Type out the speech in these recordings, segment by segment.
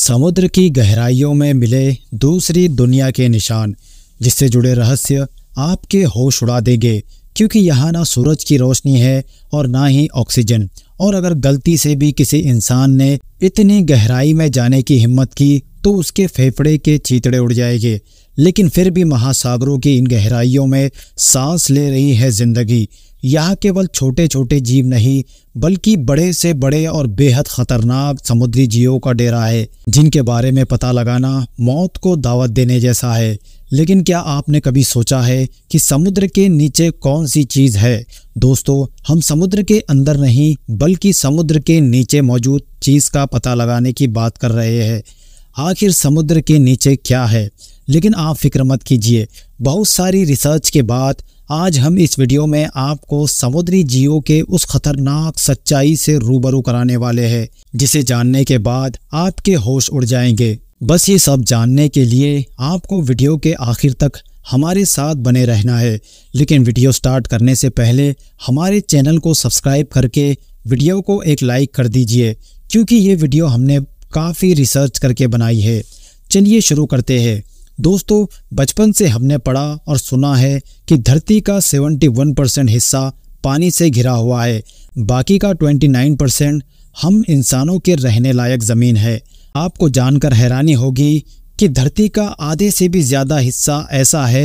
समुद्र की गहराइयों में मिले दूसरी दुनिया के निशान जिससे जुड़े रहस्य आपके होश उड़ा देंगे क्योंकि यहाँ ना सूरज की रोशनी है और ना ही ऑक्सीजन और अगर गलती से भी किसी इंसान ने इतनी गहराई में जाने की हिम्मत की तो उसके फेफड़े के चीतड़े उड़ जाएंगे लेकिन फिर भी महासागरों की इन गहराइयों में सांस ले रही है जिंदगी यह केवल छोटे छोटे जीव नहीं बल्कि बड़े से बड़े और बेहद खतरनाक समुद्री जीवों का डेरा है जिनके बारे में पता लगाना मौत को दावत देने जैसा है लेकिन क्या आपने कभी सोचा है कि समुद्र के नीचे कौन सी चीज़ है दोस्तों हम समुद्र के अंदर नहीं बल्कि समुद्र के नीचे मौजूद चीज़ का पता लगाने की बात कर रहे हैं आखिर समुद्र के नीचे क्या है लेकिन आप फिक्र मत कीजिए बहुत सारी रिसर्च के बाद आज हम इस वीडियो में आपको समुद्री जीवों के उस खतरनाक सच्चाई से रूबरू कराने वाले हैं जिसे जानने के बाद आपके होश उड़ जाएंगे बस ये सब जानने के लिए आपको वीडियो के आखिर तक हमारे साथ बने रहना है लेकिन वीडियो स्टार्ट करने से पहले हमारे चैनल को सब्सक्राइब करके वीडियो को एक लाइक कर दीजिए क्योंकि ये वीडियो हमने काफ़ी रिसर्च करके बनाई है चलिए शुरू करते हैं दोस्तों बचपन से हमने पढ़ा और सुना है कि धरती का 71 परसेंट हिस्सा पानी से घिरा हुआ है बाकी का 29 परसेंट हम इंसानों के रहने लायक ज़मीन है आपको जानकर हैरानी होगी कि धरती का आधे से भी ज़्यादा हिस्सा ऐसा है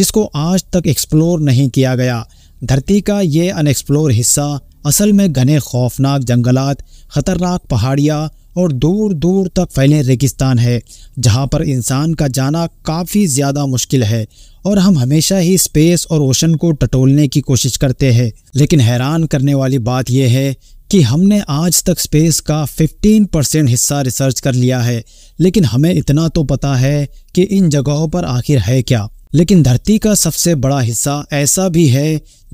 जिसको आज तक एक्सप्लोर नहीं किया गया धरती का ये अनएक्सप्लोर हिस्सा असल में घने खौफनाक जंगलात ख़तरनाक पहाड़ियाँ और दूर दूर तक फैले रेगिस्तान है जहाँ पर इंसान का जाना काफ़ी ज़्यादा मुश्किल है और हम हमेशा ही स्पेस और ओशन को टटोलने की कोशिश करते हैं लेकिन हैरान करने वाली बात यह है कि हमने आज तक स्पेस का 15 परसेंट हिस्सा रिसर्च कर लिया है लेकिन हमें इतना तो पता है कि इन जगहों पर आखिर है क्या लेकिन धरती का सबसे बड़ा हिस्सा ऐसा भी है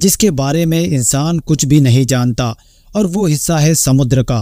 जिसके बारे में इंसान कुछ भी नहीं जानता और वो हिस्सा है समुद्र का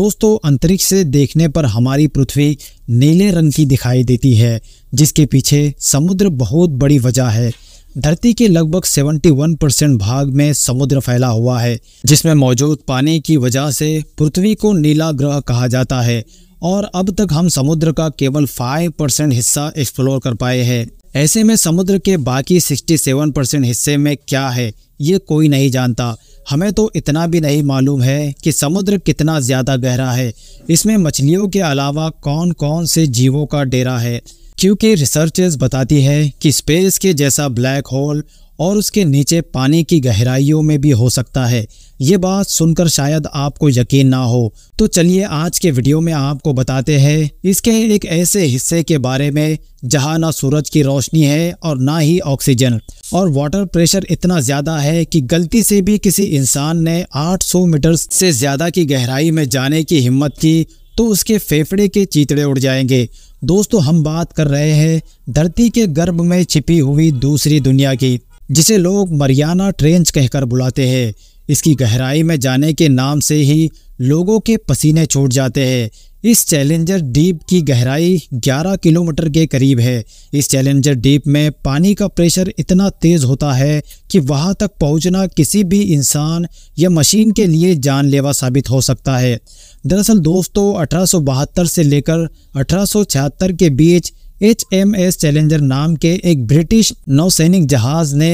दोस्तों अंतरिक्ष से देखने पर हमारी पृथ्वी नीले रंग की दिखाई देती है जिसके पीछे समुद्र बहुत बड़ी वजह है धरती के लगभग 71 परसेंट भाग में समुद्र फैला हुआ है जिसमें मौजूद पानी की वजह से पृथ्वी को नीला ग्रह कहा जाता है और अब तक हम समुद्र का केवल 5 परसेंट हिस्सा एक्सप्लोर कर पाए हैं ऐसे में समुद्र के बाकी 67 परसेंट हिस्से में क्या है ये कोई नहीं जानता हमें तो इतना भी नहीं मालूम है कि समुद्र कितना ज़्यादा गहरा है इसमें मछलियों के अलावा कौन कौन से जीवों का डेरा है क्योंकि रिसर्चेस बताती है कि स्पेस के जैसा ब्लैक होल और उसके नीचे पानी की गहराइयों में भी हो सकता है ये बात सुनकर शायद आपको यकीन ना हो तो चलिए आज के वीडियो में आपको बताते हैं इसके एक ऐसे हिस्से के बारे में जहाँ ना सूरज की रोशनी है और ना ही ऑक्सीजन और वाटर प्रेशर इतना ज़्यादा है कि गलती से भी किसी इंसान ने 800 मीटर से ज़्यादा की गहराई में जाने की हिम्मत की तो उसके फेफड़े के चीतड़े उड़ जाएंगे दोस्तों हम बात कर रहे हैं धरती के गर्भ में छिपी हुई दूसरी दुनिया की जिसे लोग मरियाना ट्रेंच कहकर बुलाते हैं इसकी गहराई में जाने के नाम से ही लोगों के पसीने छूट जाते हैं इस चैलेंजर डीप की गहराई 11 किलोमीटर के करीब है इस चैलेंजर डीप में पानी का प्रेशर इतना तेज़ होता है कि वहां तक पहुंचना किसी भी इंसान या मशीन के लिए जानलेवा साबित हो सकता है दरअसल दोस्तों अठारह से लेकर अठारह के बीच एच एम एस चैलेंजर नाम के एक ब्रिटिश नौसैनिक जहाज ने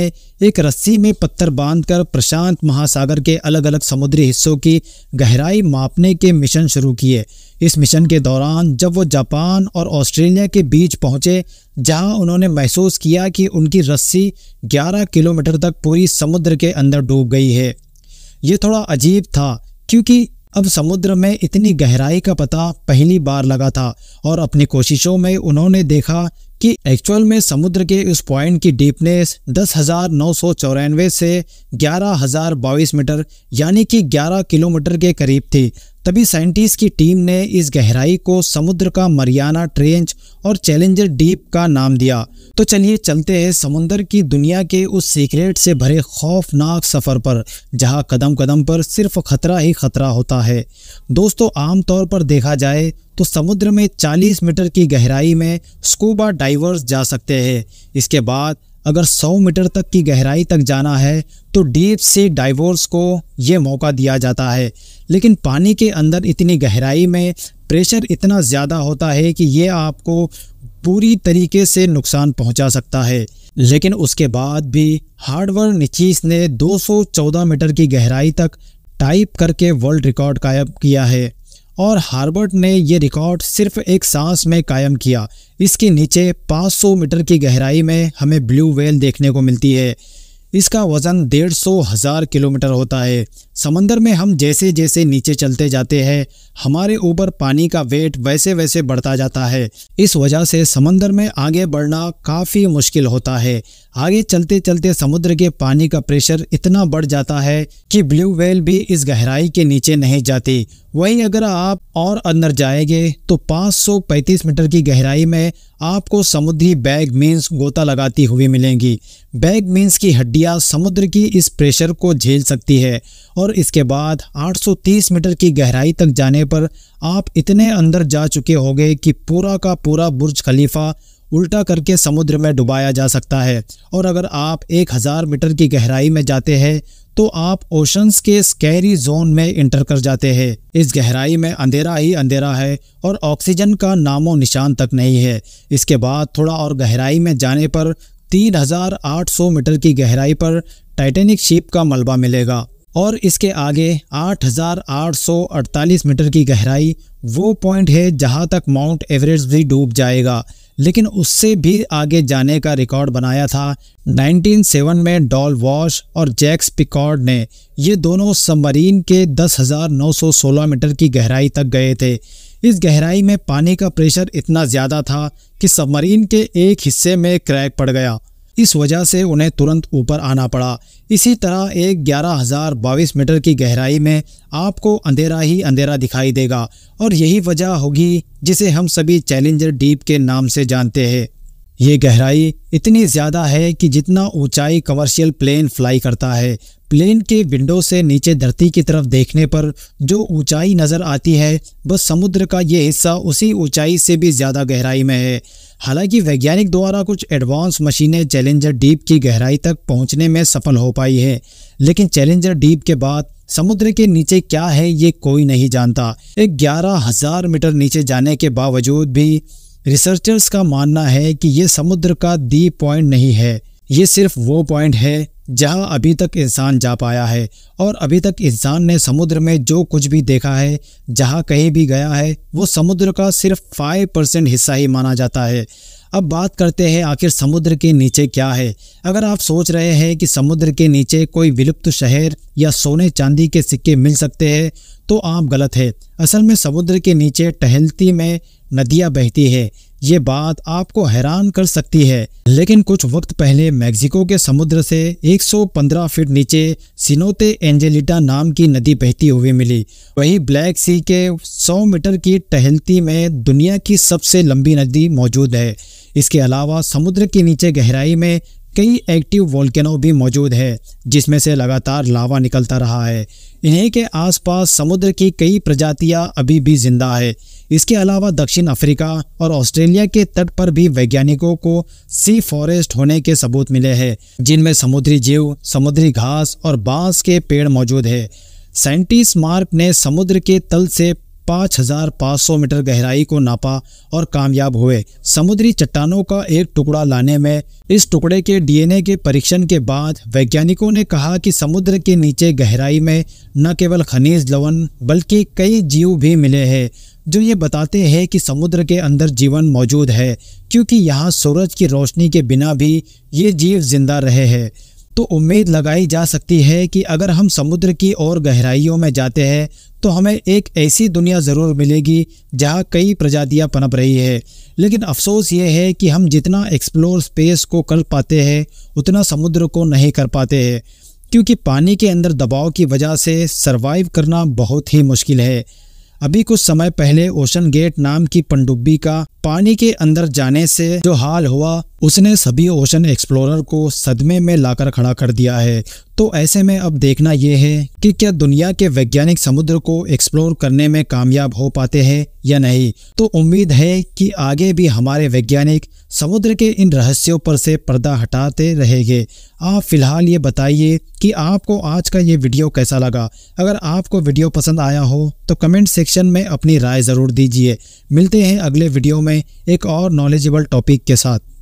एक रस्सी में पत्थर बांधकर प्रशांत महासागर के अलग अलग समुद्री हिस्सों की गहराई मापने के मिशन शुरू किए इस मिशन के दौरान जब वो जापान और ऑस्ट्रेलिया के बीच पहुंचे जहां उन्होंने महसूस किया कि उनकी रस्सी 11 किलोमीटर तक पूरी समुद्र के अंदर डूब गई है ये थोड़ा अजीब था क्योंकि अब समुद्र में इतनी गहराई का पता पहली बार लगा था और अपनी कोशिशों में उन्होंने देखा कि एक्चुअल में समुद्र के उस पॉइंट की डीपनेस दस हजार नौ सौ चौरानवे से ग्यारह हजार बाईस मीटर यानी कि ग्यारह किलोमीटर के करीब थी तभी साइंटिस्ट की टीम ने इस गहराई को समुद्र का मरियाना ट्रेंच और चैलेंजर डीप का नाम दिया तो चलिए चलते हैं समुद्र की दुनिया के उस सीक्रेट से भरे खौफनाक सफ़र पर जहां कदम कदम पर सिर्फ खतरा ही खतरा होता है दोस्तों आमतौर पर देखा जाए तो समुद्र में 40 मीटर की गहराई में स्कूबा डाइवर्स जा सकते हैं इसके बाद अगर 100 मीटर तक की गहराई तक जाना है तो डीप सी डाइवर्स को ये मौका दिया जाता है लेकिन पानी के अंदर इतनी गहराई में प्रेशर इतना ज़्यादा होता है कि ये आपको पूरी तरीके से नुकसान पहुंचा सकता है लेकिन उसके बाद भी हार्डवर निचीस ने 214 मीटर की गहराई तक टाइप करके वर्ल्ड रिकॉर्ड कायम किया है और हार्बर्ट ने ये रिकॉर्ड सिर्फ एक सांस में कायम किया इसके नीचे 500 मीटर की गहराई में हमें ब्लू वेल देखने को मिलती है इसका वज़न डेढ़ सौ हज़ार किलोमीटर होता है समंदर में हम जैसे जैसे नीचे चलते जाते हैं हमारे ऊपर पानी का वेट वैसे वैसे बढ़ता जाता है इस वजह से समंदर में आगे बढ़ना काफ़ी मुश्किल होता है आगे चलते चलते समुद्र के पानी का प्रेशर इतना बढ़ जाता है कि ब्लू वेल भी इस गहराई के नीचे नहीं जाती वहीं अगर आप और अंदर जाएंगे तो 535 मीटर की गहराई में आपको समुद्री बैग मीन्स गोता लगाती हुई मिलेंगी बैग मीन्स की हड्डियां समुद्र की इस प्रेशर को झेल सकती है और इसके बाद 830 मीटर की गहराई तक जाने पर आप इतने अंदर जा चुके होंगे कि पूरा का पूरा बुर्ज खलीफा उल्टा करके समुद्र में डुबाया जा सकता है और अगर आप 1000 मीटर की गहराई में जाते हैं तो आप ओशंस के स्कैरी जोन में इंटर कर जाते हैं इस गहराई में अंधेरा ही अंधेरा है और ऑक्सीजन का नामो निशान तक नहीं है इसके बाद थोड़ा और गहराई में जाने पर 3,800 मीटर की गहराई पर टाइटेनिक शिप का मलबा मिलेगा और इसके आगे 8,848 मीटर की गहराई वो पॉइंट है जहाँ तक माउंट एवरेस्ट भी डूब जाएगा लेकिन उससे भी आगे जाने का रिकॉर्ड बनाया था 1907 में डॉल वॉश और जैक्स पिकॉर्ड ने ये दोनों सबमरीन के 10,916 मीटर की गहराई तक गए थे इस गहराई में पानी का प्रेशर इतना ज़्यादा था कि सबमरीन के एक हिस्से में क्रैक पड़ गया इस वजह से उन्हें तुरंत ऊपर आना पड़ा इसी तरह एक ग्यारह हज़ार बाईस मीटर की गहराई में आपको अंधेरा ही अंधेरा दिखाई देगा और यही वजह होगी जिसे हम सभी चैलेंजर डीप के नाम से जानते हैं ये गहराई इतनी ज़्यादा है कि जितना ऊंचाई कमर्शियल प्लेन फ्लाई करता है प्लेन के विंडो से नीचे धरती की तरफ देखने पर जो ऊंचाई नज़र आती है बस समुद्र का ये हिस्सा उसी ऊंचाई से भी ज़्यादा गहराई में है हालांकि वैज्ञानिक द्वारा कुछ एडवांस मशीनें चैलेंजर डीप की गहराई तक पहुंचने में सफल हो पाई है लेकिन चैलेंजर डीप के बाद समुद्र के नीचे क्या है ये कोई नहीं जानता एक ग्यारह हजार मीटर नीचे जाने के बावजूद भी रिसर्चर्स का मानना है कि ये समुद्र का दी पॉइंट नहीं है ये सिर्फ वो पॉइंट है जहां अभी तक इंसान जा पाया है और अभी तक इंसान ने समुद्र में जो कुछ भी देखा है जहां कहीं भी गया है वो समुद्र का सिर्फ फाइव परसेंट हिस्सा ही माना जाता है अब बात करते हैं आखिर समुद्र के नीचे क्या है अगर आप सोच रहे हैं कि समुद्र के नीचे कोई विलुप्त शहर या सोने चांदी के सिक्के मिल सकते हैं तो आप गलत है असल में समुद्र के नीचे टहलती में नदियाँ बहती है ये बात आपको हैरान कर सकती है लेकिन कुछ वक्त पहले मैक्सिको के समुद्र से 115 फीट नीचे सिनोते एंजेलिटा नाम की नदी बहती हुई मिली वही ब्लैक सी के 100 मीटर की टहलती में दुनिया की सबसे लंबी नदी मौजूद है इसके अलावा समुद्र के नीचे गहराई में कई एक्टिव वॉल्केनो भी मौजूद है जिसमें से लगातार लावा निकलता रहा है इन्हीं के आसपास समुद्र की कई प्रजातियां अभी भी जिंदा है इसके अलावा दक्षिण अफ्रीका और ऑस्ट्रेलिया के तट पर भी वैज्ञानिकों को सी फॉरेस्ट होने के सबूत मिले हैं जिनमें समुद्री जीव समुद्री घास और बांस के पेड़ मौजूद है साइंटिस्ट मार्क ने समुद्र के तल से 5,500 मीटर गहराई को नापा और कामयाब हुए समुद्री चट्टानों का एक टुकड़ा लाने में इस टुकड़े के डीएनए के परीक्षण के बाद वैज्ञानिकों ने कहा कि समुद्र के नीचे गहराई में न केवल खनिज लवन बल्कि कई जीव भी मिले हैं जो ये बताते हैं कि समुद्र के अंदर जीवन मौजूद है क्योंकि यहाँ सूरज की रोशनी के बिना भी ये जीव जिंदा रहे हैं तो उम्मीद लगाई जा सकती है कि अगर हम समुद्र की और गहराइयों में जाते हैं तो हमें एक ऐसी दुनिया ज़रूर मिलेगी जहाँ कई प्रजातियाँ पनप रही है लेकिन अफसोस ये है कि हम जितना एक्सप्लोर स्पेस को कर पाते हैं उतना समुद्र को नहीं कर पाते हैं क्योंकि पानी के अंदर दबाव की वजह से सरवाइव करना बहुत ही मुश्किल है अभी कुछ समय पहले ओशन गेट नाम की पनडुब्बी का पानी के अंदर जाने से जो हाल हुआ उसने सभी ओशन एक्सप्लोरर को सदमे में लाकर खड़ा कर दिया है तो ऐसे में अब देखना यह है कि क्या दुनिया के वैज्ञानिक समुद्र को एक्सप्लोर करने में कामयाब हो पाते हैं या नहीं तो उम्मीद है कि आगे भी हमारे वैज्ञानिक समुद्र के इन रहस्यों पर से पर्दा हटाते रहेंगे आप फिलहाल ये बताइए कि आपको आज का ये वीडियो कैसा लगा अगर आपको वीडियो पसंद आया हो तो कमेंट सेक्शन में अपनी राय ज़रूर दीजिए मिलते हैं अगले वीडियो में एक और नॉलेजेबल टॉपिक के साथ